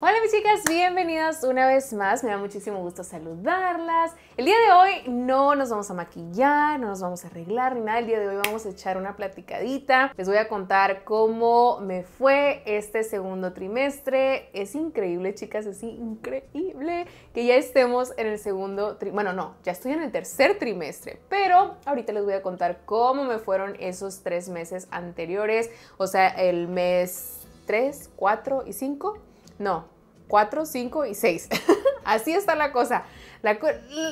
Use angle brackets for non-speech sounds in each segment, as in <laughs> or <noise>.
Hola mis chicas, bienvenidas una vez más. Me da muchísimo gusto saludarlas. El día de hoy no nos vamos a maquillar, no nos vamos a arreglar ni nada. El día de hoy vamos a echar una platicadita. Les voy a contar cómo me fue este segundo trimestre. Es increíble, chicas, es increíble que ya estemos en el segundo trimestre. Bueno, no, ya estoy en el tercer trimestre, pero ahorita les voy a contar cómo me fueron esos tres meses anteriores, o sea, el mes 3, 4 y 5 no, cuatro, cinco y seis. <laughs> Así está la cosa. La,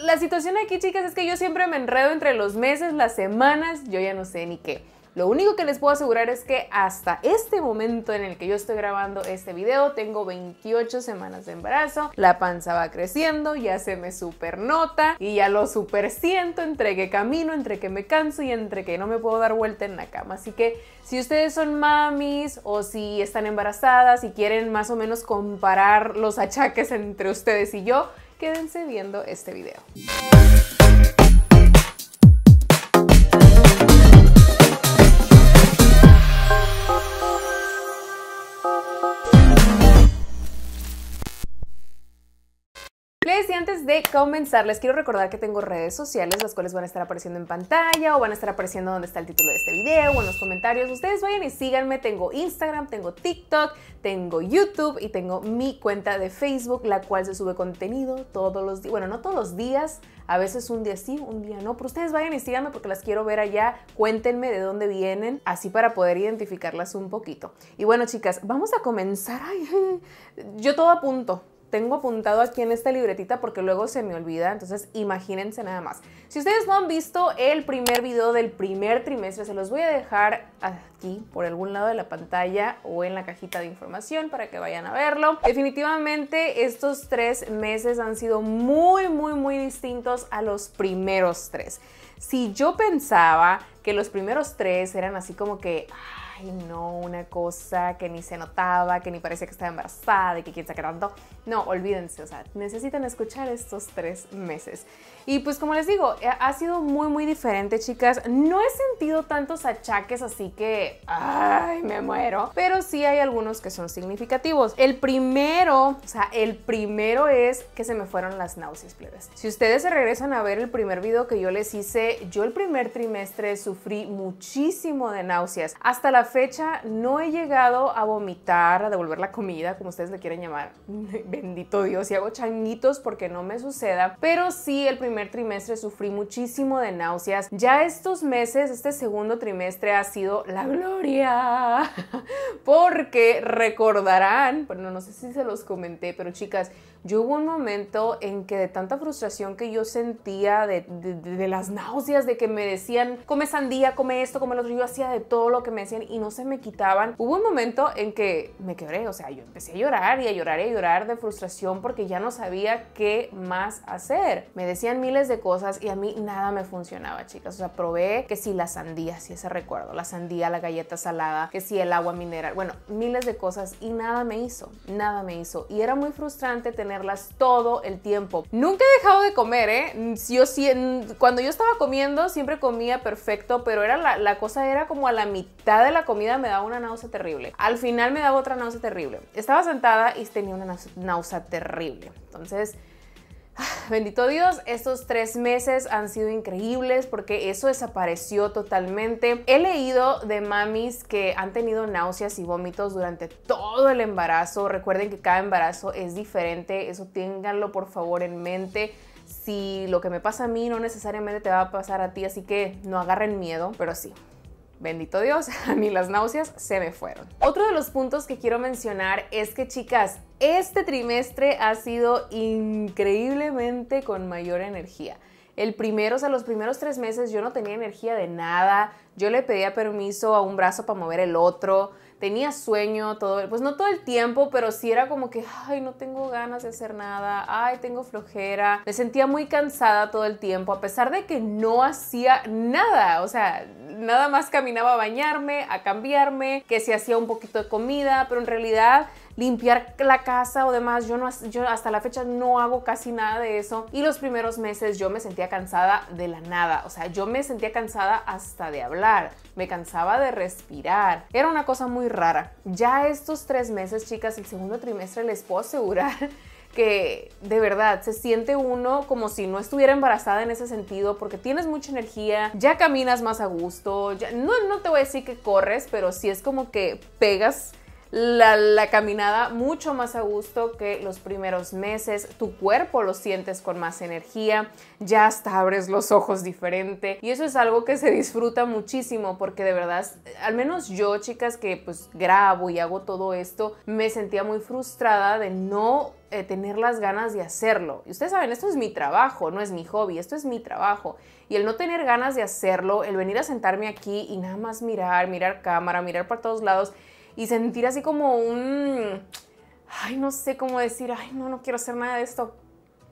la situación aquí, chicas, es que yo siempre me enredo entre los meses, las semanas, yo ya no sé ni qué. Lo único que les puedo asegurar es que hasta este momento en el que yo estoy grabando este video, tengo 28 semanas de embarazo, la panza va creciendo, ya se me super nota y ya lo super siento entre que camino, entre que me canso y entre que no me puedo dar vuelta en la cama. Así que si ustedes son mamis o si están embarazadas y quieren más o menos comparar los achaques entre ustedes y yo, quédense viendo este video. Les, y antes de comenzar, les quiero recordar que tengo redes sociales, las cuales van a estar apareciendo en pantalla o van a estar apareciendo donde está el título de este video o en los comentarios. Ustedes vayan y síganme. Tengo Instagram, tengo TikTok, tengo YouTube y tengo mi cuenta de Facebook, la cual se sube contenido todos los días. Bueno, no todos los días, a veces un día sí, un día no, pero ustedes vayan y síganme porque las quiero ver allá. Cuéntenme de dónde vienen, así para poder identificarlas un poquito. Y bueno, chicas, vamos a comenzar. <laughs> yo todo apunto tengo apuntado aquí en esta libretita porque luego se me olvida, entonces imagínense nada más. Si ustedes no han visto el primer video del primer trimestre, se los voy a dejar ah, por algún lado de la pantalla o en la cajita de información para que vayan a verlo. Definitivamente estos tres meses han sido muy, muy, muy distintos a los primeros tres. Si yo pensaba que los primeros tres eran así como que ay no, una cosa que ni se notaba, que ni parecía que estaba embarazada, y que quién está tanto No, olvídense, o sea, necesitan escuchar estos tres meses. Y pues como les digo, eh, ha sido muy muy diferente, chicas. No he sentido tantos achaques, así que ay, me muero, pero sí hay algunos que son significativos. El primero, o sea, el primero es que se me fueron las náuseas, plebes. Si ustedes se regresan a ver el primer video que yo les hice, yo el primer trimestre sufrí muchísimo de náuseas. Hasta la fecha no he llegado a vomitar, a devolver la comida, como ustedes le quieren llamar. <laughs> Bendito Dios, y hago changuitos porque no me suceda, pero sí el primer trimestre sufrí muchísimo de náuseas. Ya estos meses, este segundo trimestre ha sido la gloria. <laughs> Porque recordarán, bueno, no sé si se los comenté, pero chicas, yo hubo un momento en que de tanta frustración que yo sentía de, de, las náuseas, de que me decían, come sandía, come esto, come lo otro, yo hacía de todo lo que me decían y no se me quitaban. Hubo un momento en que me quebré, o sea, yo empecé a llorar y a llorar y a llorar de frustración porque ya no sabía qué más hacer. Me decían, miles de cosas y a mí nada me funcionaba, chicas. O sea, probé que si la sandía, si ese recuerdo, la sandía, la galleta salada, que si el agua mineral, bueno, miles de cosas y nada me hizo, nada me hizo. Y era muy frustrante tenerlas todo el tiempo. Nunca he dejado de comer, ¿eh? Yo, cuando yo estaba comiendo siempre comía perfecto, pero era la, la cosa era como a la mitad de la comida me daba una náusea terrible. Al final me daba otra náusea terrible. Estaba sentada y tenía una náusea terrible. Entonces, <laughs> Bendito Dios, estos tres meses han sido increíbles porque eso desapareció totalmente. He leído de mamis que han tenido náuseas y vómitos durante todo el embarazo. Recuerden que cada embarazo es diferente, eso ténganlo por favor en mente si lo que me pasa a mí no necesariamente te va a pasar a ti, así que no agarren miedo, pero sí, Bendito Dios, <laughs> a mí las náuseas se me fueron. Otro de los puntos que quiero mencionar es que chicas, este trimestre ha sido increíblemente con mayor energía. El primero, o sea, los primeros tres meses yo no tenía energía de nada. Yo le pedía permiso a un brazo para mover el otro tenía sueño, todo, pues no todo el tiempo, pero sí era como que, ay, no tengo ganas de hacer nada, ay, tengo flojera, me sentía muy cansada todo el tiempo, a pesar de que no hacía nada, o sea, nada más caminaba a bañarme, a cambiarme, que se hacía un poquito de comida, pero en realidad limpiar la casa o demás. Yo, no, hasta la fecha no hago casi nada de eso. Y los primeros meses yo me sentía cansada de la nada. O sea, yo me sentía cansada hasta de hablar. Me cansaba de respirar. Era una cosa muy rara. Ya estos tres meses, chicas, el segundo trimestre les puedo asegurar <laughs> que de verdad se siente uno como si no estuviera embarazada en ese sentido porque tienes mucha energía, ya caminas más a gusto, ya, no, no te voy a decir que corres, pero sí es como que pegas la, caminada mucho más a gusto que los primeros meses, tu cuerpo lo sientes con más energía, ya hasta abres los ojos diferente y eso es algo que se disfruta muchísimo porque de verdad, al menos yo chicas que pues grabo y hago todo esto, me sentía muy frustrada de no eh, tener las ganas de hacerlo. Y ustedes saben, esto es mi trabajo, no es mi hobby, esto es mi trabajo. Y el no tener ganas de hacerlo, el venir a sentarme aquí y nada más mirar, mirar cámara, mirar por todos lados y sentir así como un, ay, no sé cómo decir, ay, no, no quiero hacer nada de esto,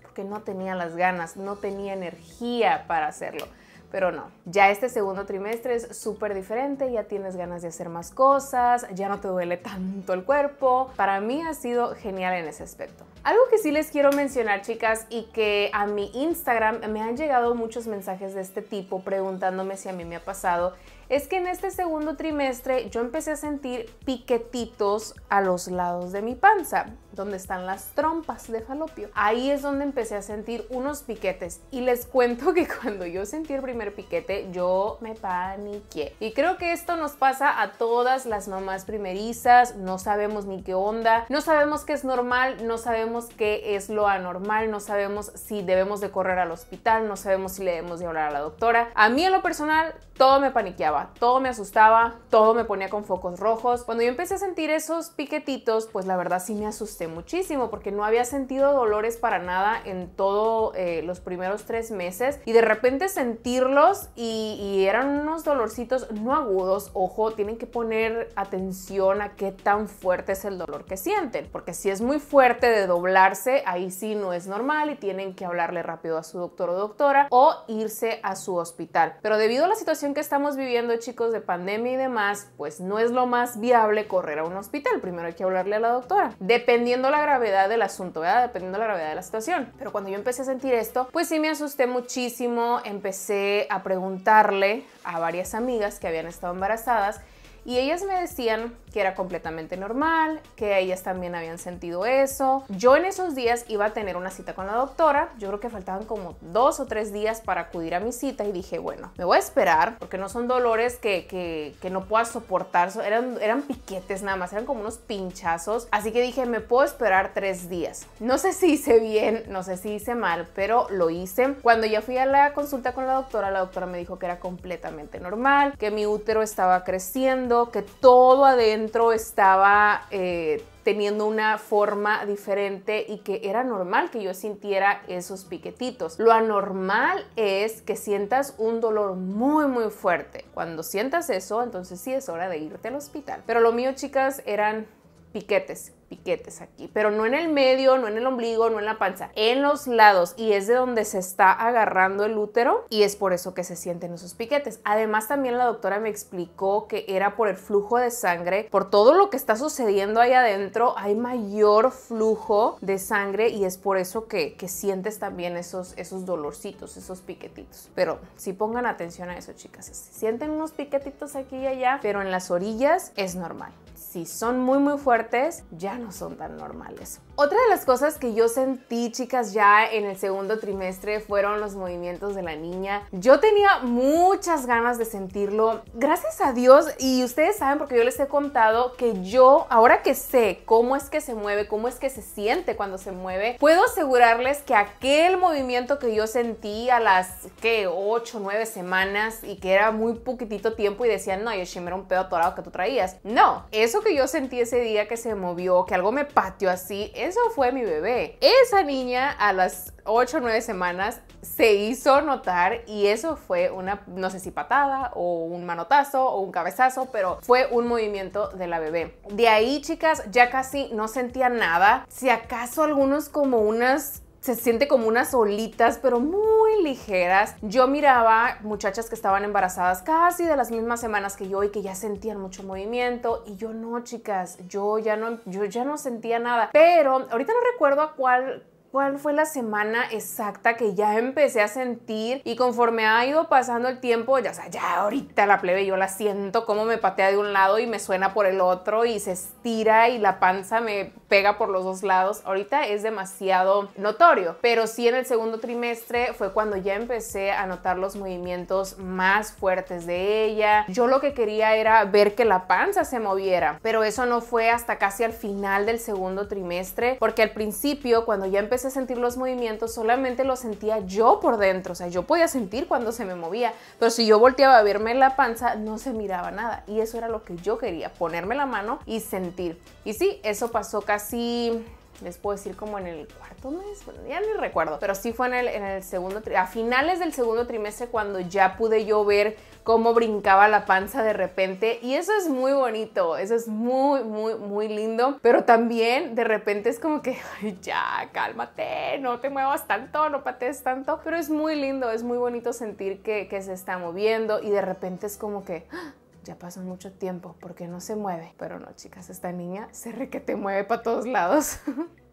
porque no tenía las ganas, no tenía energía para hacerlo. Pero no, ya este segundo trimestre es súper diferente, ya tienes ganas de hacer más cosas, ya no te duele <laughs> tanto el cuerpo. Para mí ha sido genial en ese aspecto. Algo que sí les quiero mencionar, chicas, y que a mi Instagram me han llegado muchos mensajes de este tipo preguntándome si a mí me ha pasado, es que en este segundo trimestre yo empecé a sentir piquetitos a los lados de mi panza, donde están las trompas de falopio. Ahí es donde empecé a sentir unos piquetes y les cuento que <laughs> cuando yo sentí el primer piquete yo me paniqué. Y creo que esto nos pasa a todas las mamás primerizas, no sabemos ni qué onda, no sabemos qué es normal, no sabemos qué es lo anormal, no sabemos si debemos de correr al hospital, no sabemos si le debemos de hablar a la doctora. A mí en lo personal todo me paniqueaba, todo me asustaba, todo me ponía con focos rojos. Cuando yo empecé a sentir esos piquetitos, pues la verdad sí me asusté muchísimo porque no había sentido dolores para nada en todos eh, los primeros tres meses y de repente sentirlos y, y eran unos dolorcitos no agudos, ojo, tienen que poner atención a qué tan fuerte es el dolor que sienten, porque si es muy fuerte de doble hablarse, ahí sí no es normal y tienen que hablarle rápido a su doctor o doctora o irse a su hospital. Pero debido a la situación que estamos viviendo, chicos, de pandemia y demás, pues no es lo más viable correr a un hospital. Primero hay que hablarle a la doctora, dependiendo la gravedad del asunto, ¿verdad? Dependiendo la gravedad de la situación. Pero cuando yo empecé a sentir esto, pues sí me asusté muchísimo, empecé a preguntarle a varias amigas que habían estado embarazadas y ellas me decían que era completamente normal, que ellas también habían sentido eso. Yo en esos días iba a tener una cita con la doctora, yo creo que faltaban como dos o tres días para acudir a mi cita y dije, bueno, me voy a esperar porque no son dolores que, no pueda soportar, eran, eran piquetes nada más, eran como unos pinchazos. Así que dije, me puedo esperar tres días. No sé si hice bien, no sé si hice mal, pero lo hice. Cuando ya fui a la consulta con la doctora, la doctora me dijo que era completamente normal, que mi útero estaba creciendo que todo adentro estaba eh, teniendo una forma diferente y que era normal que yo sintiera esos piquetitos. Lo anormal es que sientas un dolor muy muy fuerte. Cuando sientas eso, entonces sí es hora de irte al hospital. Pero lo mío, chicas, eran piquetes, piquetes aquí, pero no en el medio, no en el ombligo, no en la panza, en los lados y es de donde se está agarrando el útero y es por eso que se sienten esos piquetes. Además también la doctora me explicó que era por el flujo de sangre, por todo lo que está sucediendo ahí adentro, hay mayor flujo de sangre y es por eso que, que sientes también esos, esos dolorcitos, esos piquetitos. Pero si pongan atención a eso, chicas, sienten unos piquetitos aquí y allá, pero en las orillas es normal si son muy muy fuertes, ya no son tan normales. Otra de las cosas que yo sentí, chicas, ya en el segundo trimestre fueron los movimientos de la niña. Yo tenía muchas ganas de sentirlo. Gracias a Dios, y ustedes saben porque yo les he contado que yo, ahora que sé cómo es que se mueve, cómo es que se siente cuando se mueve, puedo asegurarles que aquel movimiento que yo sentí a las, ¿qué? 8, 9 semanas y que era muy poquitito tiempo y decían, no, Yoshim era un pedo torado que tú traías. No, eso que yo sentí ese día que se movió, que algo me pateó así, eso fue mi bebé. Esa niña a las 8 o 9 semanas se hizo notar y eso fue una, no sé si patada o un manotazo o un cabezazo, pero fue un movimiento de la bebé. De ahí, chicas, ya casi no sentía nada. Si acaso algunos como unas se siente como unas olitas, pero muy ligeras. Yo miraba muchachas que estaban embarazadas casi de las mismas semanas que yo y que ya sentían mucho movimiento y yo no, chicas, yo ya no, yo ya no sentía nada. Pero ahorita no recuerdo a cuál cuál fue la semana exacta que ya empecé a sentir y conforme ha ido pasando el tiempo, ya, o sea, ya ahorita la plebe yo la siento como me patea de un lado y me suena por el otro y se estira y la panza me pega por los dos lados. Ahorita es demasiado notorio, pero sí en el segundo trimestre fue cuando ya empecé a notar los movimientos más fuertes de ella. Yo lo que quería era ver que la panza se moviera, pero eso no fue hasta casi al final del segundo trimestre, porque al principio cuando ya empecé sentir los movimientos, solamente lo sentía yo por dentro. O sea, yo podía sentir cuando se me movía, pero si yo volteaba a verme la panza, no se miraba nada. Y eso era lo que yo quería, ponerme la mano y sentir. Y sí, eso pasó casi les puedo decir como en el cuarto mes, ya ni recuerdo, pero sí fue en el, en el segundo, a finales del segundo trimestre cuando ya pude yo ver cómo brincaba la panza de repente y eso es muy bonito, eso es muy, muy, muy lindo, pero también de repente es como que, ya, cálmate, no te muevas tanto, no patees tanto, pero es muy lindo, es muy bonito sentir que, que se está moviendo y de repente es como que... ¡ah! ya pasó mucho tiempo, porque no se mueve? Pero no, chicas, esta niña se re que te mueve para todos lados. <laughs>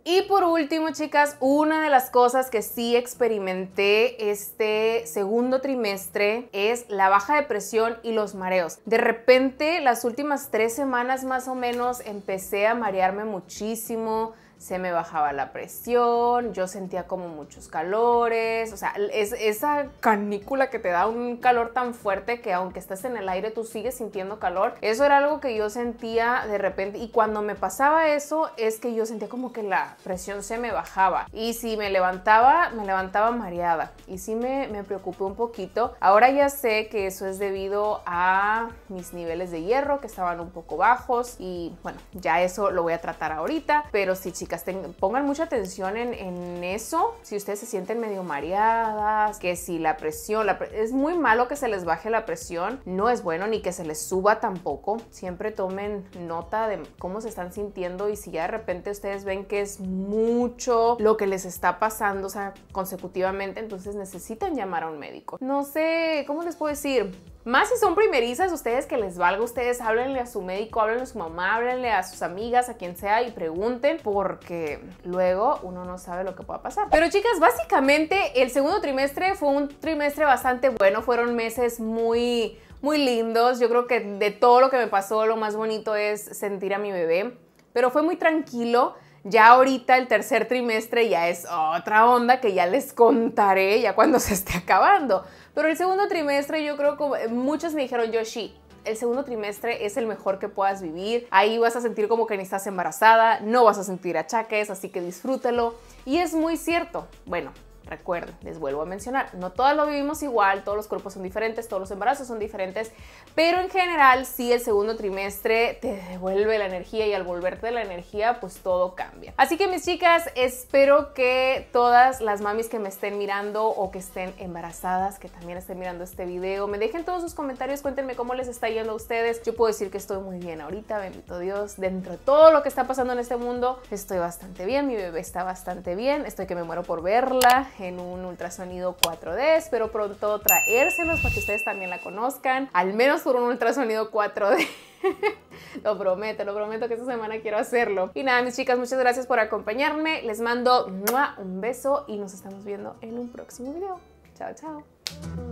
Y por último, chicas, una de las cosas que sí experimenté este segundo trimestre es la baja de presión y los mareos. De repente, las últimas tres semanas más o menos, empecé a marearme muchísimo, se me bajaba la presión, yo sentía como muchos calores, o sea, es esa canícula que te da un calor tan fuerte que aunque estás en el aire tú sigues sintiendo calor, eso era algo que yo sentía de repente y cuando me pasaba eso es que yo sentía como que la presión se me bajaba y si me levantaba, me levantaba mareada y si me, me preocupé un poquito. Ahora ya sé que eso es debido a mis niveles de hierro que estaban un poco bajos y bueno, ya eso lo voy a tratar ahorita, pero si chicos pongan mucha atención en, eso. Si ustedes se sienten medio mareadas, que si la presión, es muy malo que se les baje la presión, no es bueno ni que se les suba tampoco. Siempre tomen nota de cómo se están sintiendo y si ya de repente ustedes ven que es mucho lo que les está pasando, sea, consecutivamente, entonces necesitan llamar a un médico. No sé, ¿cómo les puedo decir? Más si son primerizas, ustedes que les valga, ustedes háblenle a su médico, háblenle a su mamá, háblenle a sus amigas, a quien sea y pregunten por porque luego uno no sabe lo que pueda pasar. Pero chicas, básicamente el segundo trimestre fue un trimestre bastante bueno, fueron meses muy, muy lindos. Yo creo que de todo lo que me pasó, lo más bonito es sentir a mi bebé, pero fue muy tranquilo. Ya ahorita el tercer trimestre ya es otra onda que ya les contaré ya cuando <laughs> se esté acabando. Pero el segundo trimestre yo creo que muchos me dijeron, Yoshi, el segundo trimestre es el mejor que puedas vivir. Ahí vas a sentir como que ni estás embarazada, no vas a sentir achaques, así que disfrútalo. Y es muy cierto. Bueno, Recuerden, les vuelvo a mencionar, no todas lo vivimos igual, todos los cuerpos son diferentes, todos los embarazos son diferentes, pero en general si el segundo trimestre te devuelve la energía y al volverte la energía pues todo cambia. Así que mis chicas, espero que todas las mamis que me estén mirando o que estén embarazadas, que también estén mirando este video, me dejen todos sus comentarios, cuéntenme cómo les está yendo a ustedes. Yo puedo decir que estoy muy bien ahorita, bendito Dios, dentro de todo lo que está pasando en este mundo, estoy bastante bien, mi bebé está bastante bien, estoy que me muero por verla en un ultrasonido 4D. Espero pronto traérselos para que ustedes también la conozcan, al menos por un ultrasonido 4D. <laughs> lo prometo, lo prometo que esta semana quiero hacerlo. Y nada, mis chicas, muchas gracias por acompañarme. Les mando un beso y nos estamos viendo en un próximo video. Chao, chao.